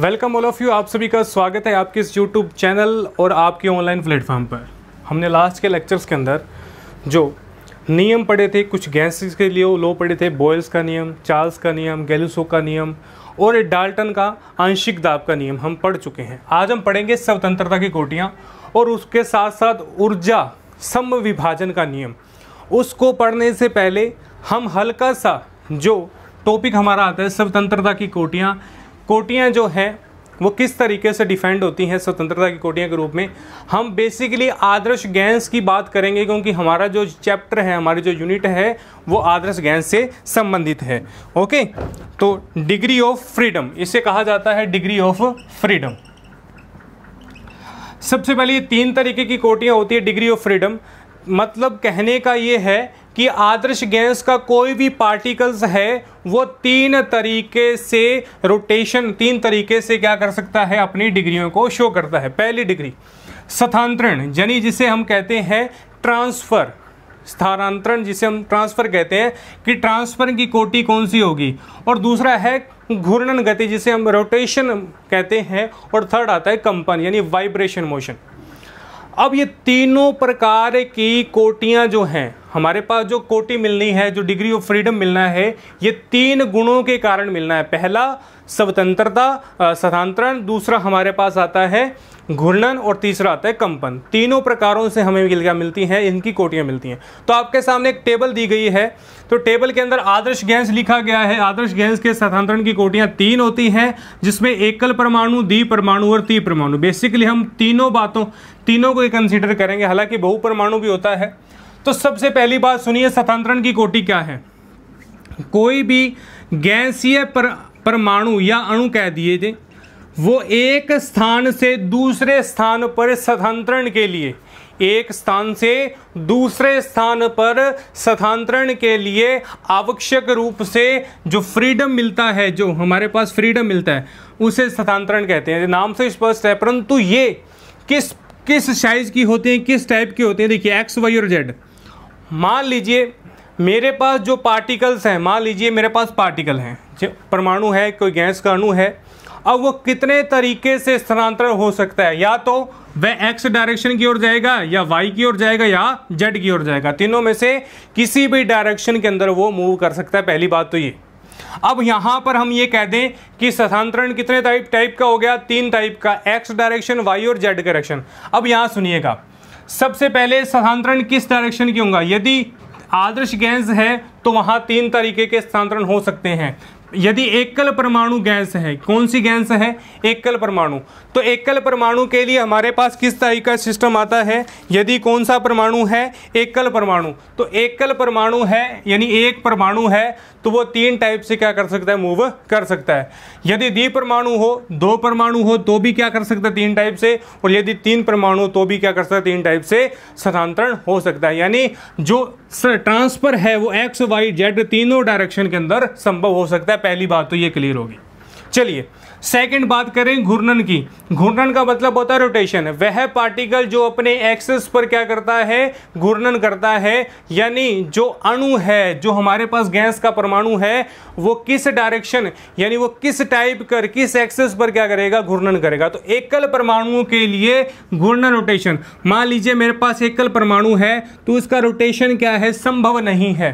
Welcome all of you आप सभी का स्वागत है आपके इस यूट्यूब चैनल और आपके ऑनलाइन प्लेटफॉर्म पर हमने लास्ट के लेक्चर्स के अंदर जो नियम पढ़े थे कुछ गैसेस के लिए लो पढ़े थे बॉयल्स का नियम चार्ल्स का नियम गैलूसो का नियम और डाल्टन का आंशिक दाब का नियम हम पढ़ चुके हैं आज हम पढ़ेंगे स्वतंत्रता की कोटियाँ और उसके साथ साथ ऊर्जा सम विभाजन का नियम उसको पढ़ने से पहले हम हल्का सा जो टॉपिक हमारा आता है स्वतंत्रता की कोटियाँ कोटियाँ जो हैं वो किस तरीके से डिफेंड होती हैं स्वतंत्रता की कोटियाँ के रूप में हम बेसिकली आदर्श गैंस की बात करेंगे क्योंकि हमारा जो चैप्टर है हमारी जो यूनिट है वो आदर्श गैंस से संबंधित है ओके तो डिग्री ऑफ फ्रीडम इसे कहा जाता है डिग्री ऑफ फ्रीडम सबसे पहले ये तीन तरीके की कोटियाँ होती है डिग्री ऑफ फ्रीडम मतलब कहने का ये है कि आदर्श गैस का कोई भी पार्टिकल्स है वो तीन तरीके से रोटेशन तीन तरीके से क्या कर सकता है अपनी डिग्रियों को शो करता है पहली डिग्री स्थानांतरण यानी जिसे हम कहते हैं ट्रांसफ़र स्थानांतरण जिसे हम ट्रांसफ़र कहते हैं कि ट्रांसफ़र की कोटि कौन सी होगी और दूसरा है घूर्णन गति जिसे हम रोटेशन कहते हैं और थर्ड आता है कंपन यानी वाइब्रेशन मोशन अब ये तीनों प्रकार की कोटियां जो हैं हमारे पास जो कोटी मिलनी है जो डिग्री ऑफ फ्रीडम मिलना है ये तीन गुणों के कारण मिलना है पहला स्वतंत्रता स्थानांतरण दूसरा हमारे पास आता है घूर्णन और तीसरा आता है कंपन तीनों प्रकारों से हमें गिलगा मिलती हैं इनकी कोटियाँ मिलती हैं तो आपके सामने एक टेबल दी गई है तो टेबल के अंदर आदर्श गैस लिखा गया है आदर्श गैस के स्थानांतरण की कोटियाँ तीन होती हैं जिसमें एकल परमाणु द्वि परमाणु और ती परमाणु बेसिकली हम तीनों बातों तीनों को कंसिडर करेंगे हालांकि बहुपरमाणु भी होता है तो सबसे पहली बात सुनिए स्थान्तरण की कोटि क्या है कोई भी गैसीय पर, परमाणु या अणु कह दिए थे वो एक स्थान से दूसरे स्थान पर स्थानांतरण के लिए एक स्थान से दूसरे स्थान पर स्थानांतरण के लिए आवश्यक रूप से जो फ्रीडम मिलता है जो हमारे पास फ्रीडम मिलता है उसे स्थानांतरण कहते हैं नाम से स्पष्ट है परंतु ये किस किस साइज की होती हैं किस टाइप की होती हैं देखिए एक्स वाई और जेड मान लीजिए मेरे पास जो पार्टिकल्स हैं मान लीजिए मेरे पास पार्टिकल हैं परमाणु है कोई गैस का अणु है अब वो कितने तरीके से स्थानांतरण हो सकता है या तो वह एक्स डायरेक्शन की ओर जाएगा या वाई की ओर जाएगा या जेड की ओर जाएगा तीनों में से किसी भी डायरेक्शन के अंदर वो मूव कर सकता है पहली बात तो ये अब यहाँ पर हम ये कह दें कि स्थानांतरण कितने टाइप टाइप का हो गया तीन टाइप का एक्स डायरेक्शन वाई और जेड डायरेक्शन अब यहाँ सुनिएगा सबसे पहले स्थानांतरण किस डायरेक्शन की होगा यदि आदर्श गैस है तो वहाँ तीन तरीके के स्थानांतरण हो सकते हैं यदि एकल परमाणु गैस है कौन सी गैस है एकल परमाणु तो एकल परमाणु के लिए हमारे पास किस तरह का सिस्टम आता है यदि कौन सा परमाणु है एकल परमाणु तो एकल परमाणु है यानी एक परमाणु है तो वो तीन टाइप से क्या कर सकता है मूव कर सकता है यदि द्वि परमाणु हो दो परमाणु हो तो भी क्या कर सकता है तीन टाइप से और यदि तीन परमाणु तो भी क्या कर सकता है तीन टाइप से स्थानांतरण हो सकता है यानी जो ट्रांसफर है वो एक्स वाई जेड तीनों डायरेक्शन के अंदर संभव हो सकता है पहली बात तो ये क्लियर होगी चलिए सेकंड बात करें घूर्णन की घूर्णन का मतलब होता है रोटेशन वह पार्टिकल जो अपने एक्सेस पर क्या करता है घूर्णन करता है यानी जो अणु है जो हमारे पास गैस का परमाणु है वो किस डायरेक्शन यानी वो किस टाइप कर किस एक्सेस पर क्या करेगा घूर्णन करेगा तो एकल परमाणुओं के लिए घूर्णन रोटेशन मान लीजिए मेरे पास एकल परमाणु है तो उसका रोटेशन क्या है संभव नहीं है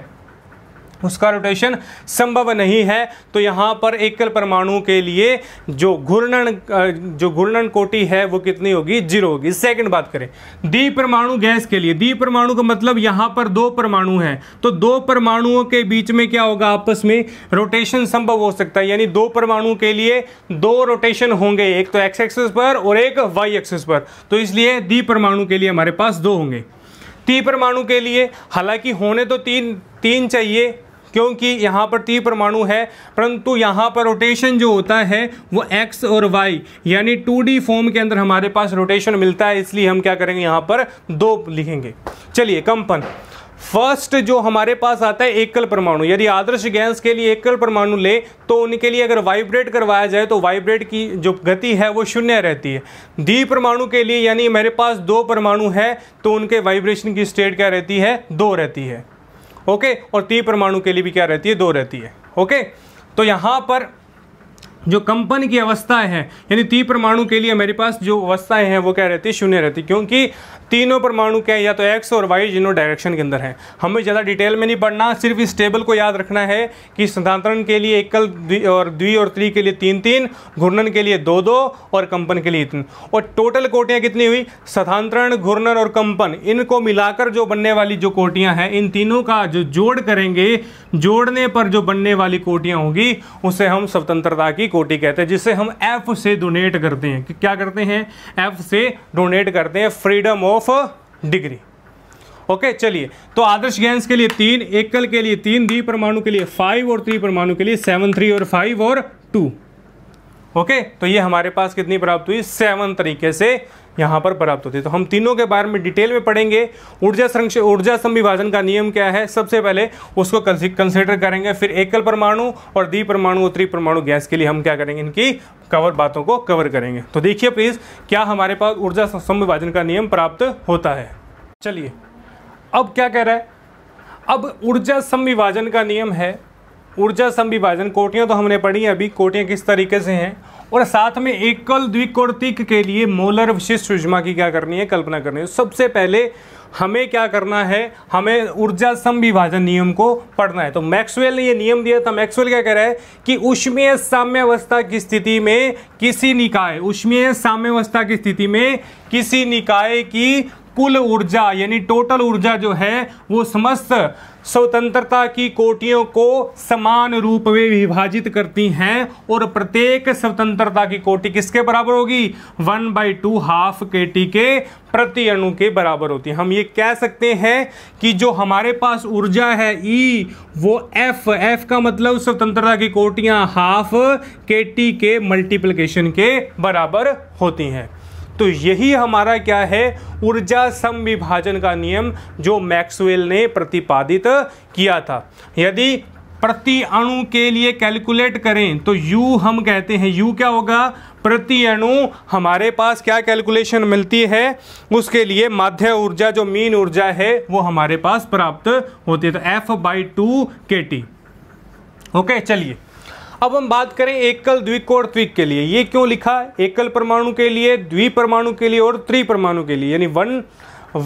उसका रोटेशन संभव नहीं है तो यहाँ पर एकल परमाणु के लिए जो घूर्णन जो घूर्णन कोटि है वो कितनी होगी जीरो होगी सेकंड बात करें दी परमाणु गैस के लिए दी परमाणु का मतलब यहाँ पर दो परमाणु हैं तो दो परमाणुओं के बीच में क्या होगा आपस में रोटेशन संभव हो सकता है यानी दो परमाणु के लिए दो रोटेशन होंगे एक तो एक्स एक्सेस पर और एक वाई एक्सेस पर तो इसलिए दी परमाणु के लिए हमारे पास दो होंगे ती परमाणु के लिए हालांकि होने तो तीन तीन चाहिए क्योंकि यहाँ पर ती परमाणु है परंतु यहाँ पर रोटेशन जो होता है वो एक्स और वाई यानी टू डी फॉर्म के अंदर हमारे पास रोटेशन मिलता है इसलिए हम क्या करेंगे यहाँ पर दो लिखेंगे चलिए कंपन फर्स्ट जो हमारे पास आता है एकल परमाणु यदि आदर्श गैस के लिए एकल परमाणु ले तो उनके लिए अगर वाइब्रेट करवाया जाए तो वाइब्रेट की जो गति है वो शून्य रहती है दी परमाणु के लिए यानी मेरे पास दो परमाणु है तो उनके वाइब्रेशन की स्टेट क्या रहती है दो रहती है ओके और ती परमाणु के लिए भी क्या रहती है दो रहती है ओके तो यहाँ पर जो कंपन की अवस्थाएं हैं यानी ती परमाणु के लिए मेरे पास जो अवस्थाएं हैं वो क्या रहती है शून्य रहती क्योंकि तीनों परमाणु क्या या तो एक्स और वाई जिनों डायरेक्शन के अंदर हैं हमें ज़्यादा डिटेल में नहीं पढ़ना सिर्फ इस टेबल को याद रखना है कि स्थानांतरण के लिए एकल द्वि और द्वि और त्रि के लिए तीन तीन घूर्णन के लिए दो दो और कंपन के लिए तीन और टोटल कोटियाँ कितनी हुई स्थानांतरण घूर्णन और कंपन इनको मिलाकर जो बनने वाली जो कोटियाँ हैं इन तीनों का जो जोड़ करेंगे जोड़ने पर जो बनने वाली कोटियाँ होंगी उसे हम स्वतंत्रता की कोटि कहते हैं जिसे हम एफ से डोनेट करते हैं कि क्या करते हैं एफ से डोनेट करते हैं फ्रीडम ऑफ डिग्री ओके चलिए तो आदर्श गैंस के लिए तीन एकल के लिए तीन दी परमाणु के लिए फाइव और परमाणु के लिए सेवन थ्री और फाइव और टू ओके तो ये हमारे पास कितनी प्राप्त हुई सेवन तरीके से यहाँ पर प्राप्त होती है तो हम तीनों के बारे में डिटेल में पढ़ेंगे ऊर्जा संरक्षण ऊर्जा संविभाजन का नियम क्या है सबसे पहले उसको कंसिडर करेंगे फिर एकल परमाणु और द्वि परमाणु और त्रिपरमाणु गैस के लिए हम क्या करेंगे इनकी कवर बातों को कवर करेंगे तो देखिए प्लीज़ क्या हमारे पास ऊर्जा संविभाजन का नियम प्राप्त होता है चलिए अब क्या कह रहा है अब ऊर्जा संविभाजन का नियम है ऊर्जा संविभाजन कोटियाँ तो हमने पढ़ी अभी कोटियाँ किस तरीके से हैं और साथ में एकल द्विकोणतिक के लिए मोलर विशिष्ट सुषमा की क्या करनी है कल्पना करनी है तो सबसे पहले हमें क्या करना है हमें ऊर्जा संविभाजन नियम को पढ़ना है तो मैक्सवेल ने ये नियम दिया था मैक्सवेल क्या कह रहा है कि उष्मीय साम्यावस्था की स्थिति में किसी निकाय उष्मीय साम्यावस्था की स्थिति में किसी निकाय की कुल ऊर्जा यानी टोटल ऊर्जा जो है वो समस्त स्वतंत्रता की कोटियों को समान रूप में विभाजित करती हैं और प्रत्येक स्वतंत्रता की कोटि किसके बराबर होगी वन बाई टू हाफ के टी के प्रति अणु के बराबर होती है हम ये कह सकते हैं कि जो हमारे पास ऊर्जा है ई e, वो एफ एफ का मतलब स्वतंत्रता की कोटियां हाफ के टी के मल्टीप्लीकेशन के बराबर होती हैं तो यही हमारा क्या है ऊर्जा समविभाजन का नियम जो मैक्सवेल ने प्रतिपादित किया था यदि प्रति अणु के लिए कैलकुलेट करें तो U हम कहते हैं U क्या होगा प्रति अणु हमारे पास क्या कैलकुलेशन मिलती है उसके लिए माध्य ऊर्जा जो मीन ऊर्जा है वो हमारे पास प्राप्त होती है तो F बाई टू के टी ओके चलिए अब हम बात करें एकल द्विक और त्विक के लिए ये क्यों लिखा एकल परमाणु के लिए परमाणु के लिए और परमाणु के लिए यानी वन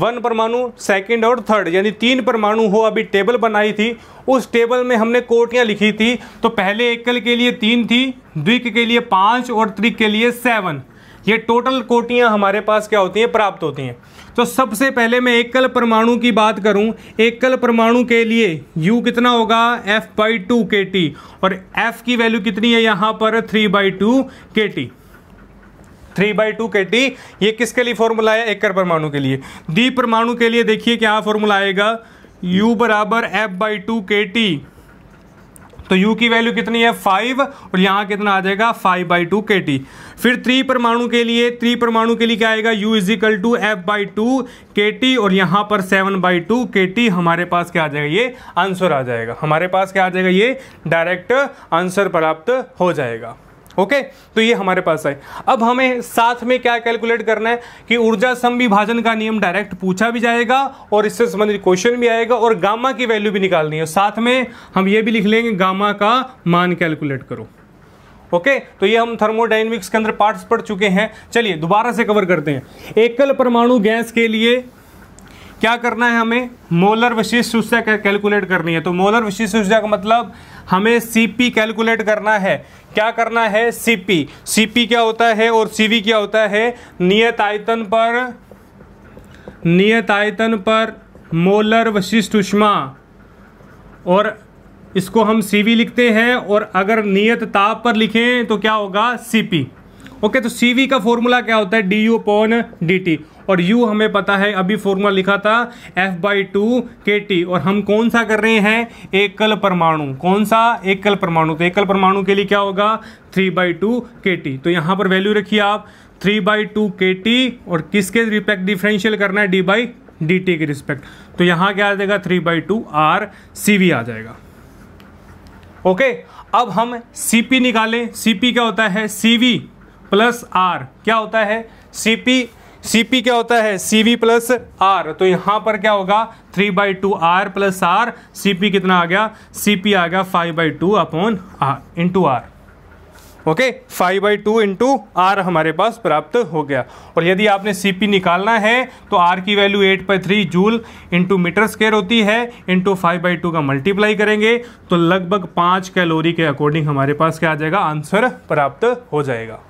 वन परमाणु सेकंड और थर्ड यानी तीन परमाणु हो अभी टेबल बनाई थी उस टेबल में हमने कोटियाँ लिखी थी तो पहले एकल के लिए तीन थी द्विक के लिए पाँच और त्रिक के लिए सेवन ये टोटल कोटियाँ हमारे पास क्या होती हैं प्राप्त होती हैं तो सबसे पहले मैं एकल परमाणु की बात करूं एकल परमाणु के लिए U कितना होगा F बाई टू के टी और F की वैल्यू कितनी है यहां पर थ्री बाई टू के टी थ्री बाई टू के टी ये किसके लिए फॉर्मूला है एकल परमाणु के लिए दी परमाणु के लिए देखिए क्या फॉर्मूला आएगा U बराबर एफ बाई टू के टी तो यू की वैल्यू कितनी है फाइव और यहाँ कितना आ जाएगा फाइव बाई टू के टी फिर त्रि परमाणु के लिए त्रि परमाणु के लिए क्या आएगा U is equal to F by two के टी और यहाँ पर सेवन बाई टू के टी हमारे पास क्या आ जाएगा ये आंसर आ जाएगा हमारे पास क्या आ जाएगा ये डायरेक्ट आंसर प्राप्त हो जाएगा ओके तो ये हमारे पास है अब हमें साथ में क्या कैलकुलेट करना है कि ऊर्जा सम का नियम डायरेक्ट पूछा भी जाएगा और इससे संबंधित क्वेश्चन भी आएगा और गामा की वैल्यू भी निकालनी है साथ में हम ये भी लिख लेंगे गामा का मान कैलकुलेट करो ओके okay? तो ये हम थर्मोडाइनमिक्स के अंदर पार्ट्स पढ़ चुके हैं चलिए दोबारा से कवर करते हैं एकल परमाणु गैस के लिए क्या करना है हमें मोलर विशिष्ट ऊर्जा कैलकुलेट करनी है तो मोलर विशिष्ट ऊर्जा का मतलब हमें सीपी कैलकुलेट करना है क्या करना है सीपी सीपी क्या होता है और सीवी क्या होता है नियत आयतन पर नियत आयतन पर मोलर विशिष्ट उष्मा और इसको हम सीवी लिखते हैं और अगर नियत ताप पर लिखें तो क्या होगा सीपी ओके तो सी का फॉर्मूला क्या होता है D U upon D T और यू हमें पता है अभी फॉर्मूला लिखा था एफ बाई टू के टी और हम कौन सा कर रहे हैं एकल परमाणु कौन सा एकल परमाणु तो एकल परमाणु के लिए क्या होगा थ्री बाई टू के टी तो यहाँ पर वैल्यू रखिए आप थ्री बाई टू के टी और किसके रिस्पेक्ट डिफ्रेंशियल करना है डी बाई डी टी के रिस्पेक्ट तो यहाँ क्या आ जाएगा three by two R C V आ जाएगा ओके अब हम सी पी निकालें सी पी क्या होता है सी वी प्लस आर क्या होता है सीपी सीपी क्या होता है सीवी प्लस आर तो यहाँ पर क्या होगा three by two R plus R CP कितना आ गया सीपी आ गया five by two upon R into R okay five by two into R हमारे पास प्राप्त हो गया और यदि आपने सीपी निकालना है तो आर की value eight by three joule into metre square होती है इंटू फाइव बाई टू का मल्टीप्लाई करेंगे तो लगभग पाँच कैलोरी के अकॉर्डिंग हमारे पास क्या आ जाएगा आंसर प्राप्त हो जाएगा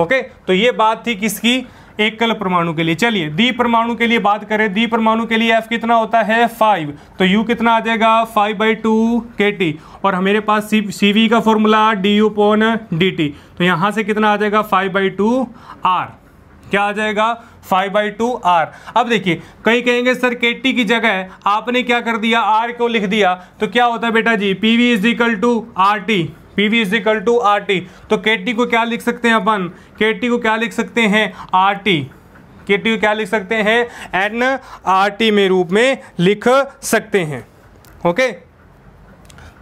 ओके तो ये बात थी किसकी एकल परमाणु के लिए चलिए दी परमाणु के लिए बात करें दी परमाणु के लिए एफ कितना होता है फाइव तो यू कितना आ जाएगा फाइव बाई टू के टी और हमारे पास सी वी का formula D U upon D T तो यहां से कितना आ जाएगा फाइव बाई टू आर क्या आ जाएगा फाइव बाई टू आर अब देखिए कई कहेंगे सर के टी की जगह आपने क्या कर दिया आर को लिख दिया तो क्या होता है बेटा ji P V is equal to R T P V is equal to R T तो के टी को क्या लिख सकते हैं अपन के टी को क्या लिख सकते हैं आर टी के टी को क्या लिख सकते हैं एन आर टी में रूप में लिख सकते हैं ओके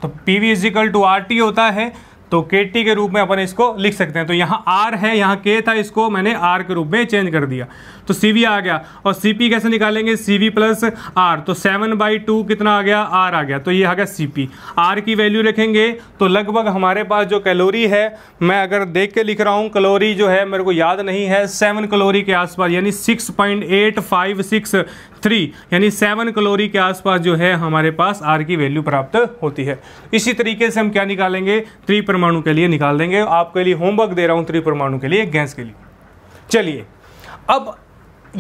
तो P V is equal to R T होता है तो के टी के रूप में अपन इसको लिख सकते हैं तो यहाँ आर है यहाँ के था इसको मैंने आर के रूप में चेंज कर दिया तो सी आ गया और सी पी कैसे निकालेंगे सी वी प्लस आर तो सेवन बाई टू कितना आ गया आर आ गया तो ये आ गया सी पी आर की वैल्यू रखेंगे तो लगभग हमारे पास जो कैलोरी है मैं अगर देख के लिख रहा हूँ कैलोरी जो है मेरे को याद नहीं है सेवन कैलोरी के आसपास यानी six point eight five six three यानी सेवन कैलोरी के आसपास जो है हमारे पास आर की वैल्यू प्राप्त होती है इसी तरीके से हम क्या निकालेंगे थ्री परमाणु के लिए निकाल देंगे आपके लिए होमवर्क दे रहा हूँ त्रिपरमाणु के लिए गैस के लिए चलिए अब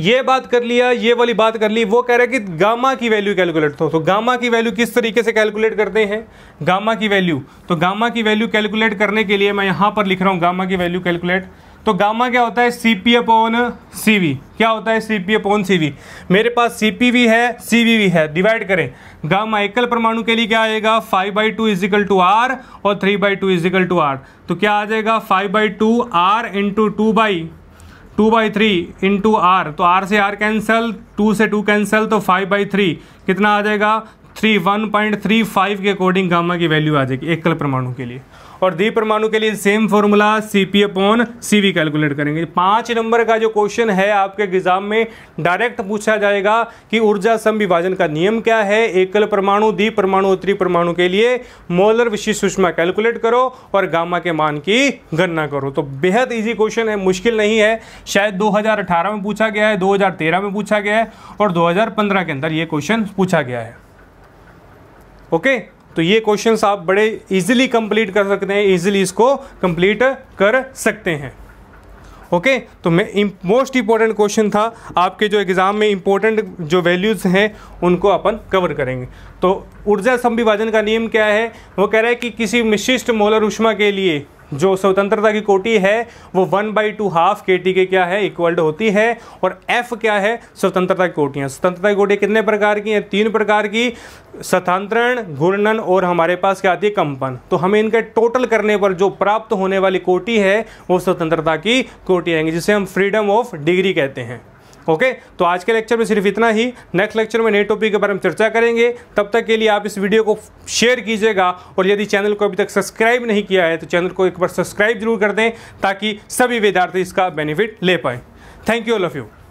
ये बात कर लिया ये वाली बात कर ली वो कह रहा है कि गामा की वैल्यू कैलकुलेट तो गामा की वैल्यू किस तरीके से कैलकुलेट करते हैं गामा की वैल्यू तो गामा की वैल्यू कैलकुलेट करने के लिए मैं यहाँ पर लिख रहा हूँ गामा की वैल्यू कैलकुलेट तो गामा क्या होता है C P upon C V क्या होता है C P upon C V मेरे पास सी पी वी है सी वी वी है डिवाइड करें गामा एकल परमाणु के लिए क्या आएगा five by two is equal to R और three by two is equal to R तो क्या आ जाएगा five by two R into two by two by three into R तो आर से आर कैंसल टू से टू कैंसल तो फाइव बाई थ्री कितना आ जाएगा three one point three five के अकॉर्डिंग गामा की वैल्यू आ जाएगी एकल परमाणु के लिए और द्वि परमाणु के लिए same formula C P upon C V calculate करेंगे पांच नंबर का जो क्वेश्चन है आपके एग्जाम में डायरेक्ट पूछा जाएगा कि ऊर्जा सम विभाजन का नियम क्या है एकल परमाणु द्वि परमाणु उत्तरी परमाणु के लिए मोलर विशिष्ट सुषमा कैलकुलेट करो और गामा के मान की गणना करो तो बेहद ईजी क्वेश्चन है मुश्किल नहीं है शायद दो में पूछा गया है दो में पूछा गया है और दो के अंदर यह क्वेश्चन पूछा गया है ओके okay? तो ये क्वेश्चंस आप बड़े इजीली कंप्लीट कर सकते हैं इजीली इसको कंप्लीट कर सकते हैं ओके okay? तो मैं मोस्ट इंपॉर्टेंट क्वेश्चन था आपके जो एग्ज़ाम में इंपॉर्टेंट जो वैल्यूज़ हैं उनको अपन कवर करेंगे तो ऊर्जा संविभाजन का नियम क्या है वो कह रहा है कि किसी विशिष्ट मोलर उष्मा के लिए जो स्वतंत्रता की कोटी है वो वन बाई टू हाफ के टी के क्या है इक्वल्ड होती है और एफ क्या है स्वतंत्रता की कोटियाँ स्वतंत्रता की कोटियाँ कितने प्रकार की हैं तीन प्रकार की स्थानांतरण घूर्णन और हमारे पास क्या आती है कंपन तो हमें इनके टोटल करने पर जो प्राप्त होने वाली कोटी है वो स्वतंत्रता की कोटी आएंगी जिसे हम फ्रीडम ऑफ डिग्री कहते हैं ओके तो आज के लेक्चर में सिर्फ इतना ही नेक्स्ट लेक्चर में नए टॉपिक के बारे में चर्चा करेंगे तब तक के लिए आप इस वीडियो को शेयर कीजिएगा और यदि चैनल को अभी तक सब्सक्राइब नहीं किया है तो चैनल को एक बार सब्सक्राइब जरूर कर दें ताकि सभी विद्यार्थी इसका बेनिफिट ले पाएँ thank you all of you